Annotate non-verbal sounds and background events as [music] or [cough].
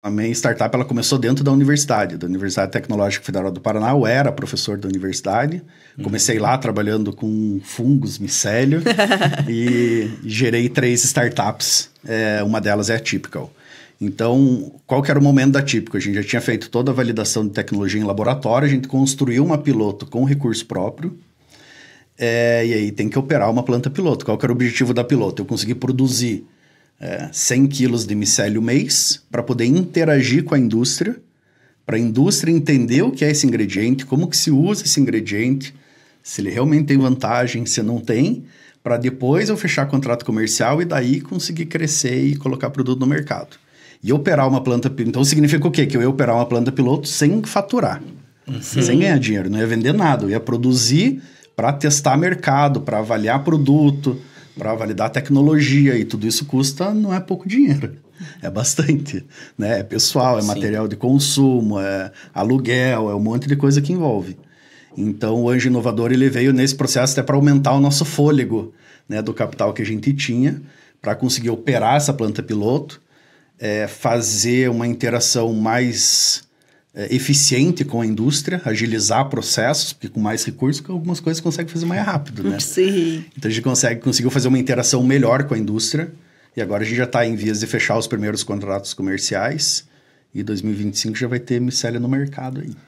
A minha startup ela começou dentro da universidade, da Universidade Tecnológica Federal do Paraná. Eu era professor da universidade. Uhum. Comecei lá trabalhando com fungos, micélio [laughs] e gerei três startups. É, uma delas é a Typical. Então, qual que era o momento da Típico? A gente já tinha feito toda a validação de tecnologia em laboratório, a gente construiu uma piloto com recurso próprio, é, e aí tem que operar uma planta piloto. Qual que era o objetivo da piloto? Eu consegui produzir é, 100 quilos de micélio mês para poder interagir com a indústria, para a indústria entender o que é esse ingrediente, como que se usa esse ingrediente, se ele realmente tem vantagem, se não tem, para depois eu fechar contrato comercial e daí conseguir crescer e colocar produto no mercado. E operar uma planta piloto, então significa o quê? Que eu ia operar uma planta piloto sem faturar, uhum. sem ganhar dinheiro, não ia vender nada, eu ia produzir para testar mercado, para avaliar produto, para validar tecnologia e tudo isso custa não é pouco dinheiro. É bastante, né? É pessoal, é Sim. material de consumo, é aluguel, é um monte de coisa que envolve. Então, o Anjo Inovador ele veio nesse processo até para aumentar o nosso fôlego, né, do capital que a gente tinha para conseguir operar essa planta piloto, é, fazer uma interação mais é, eficiente com a indústria, agilizar processos, porque com mais recursos, algumas coisas consegue fazer mais rápido, né? [laughs] Sim. Então a gente consegue, conseguiu fazer uma interação melhor com a indústria. E agora a gente já está em vias de fechar os primeiros contratos comerciais. E 2025 já vai ter micélia no mercado aí.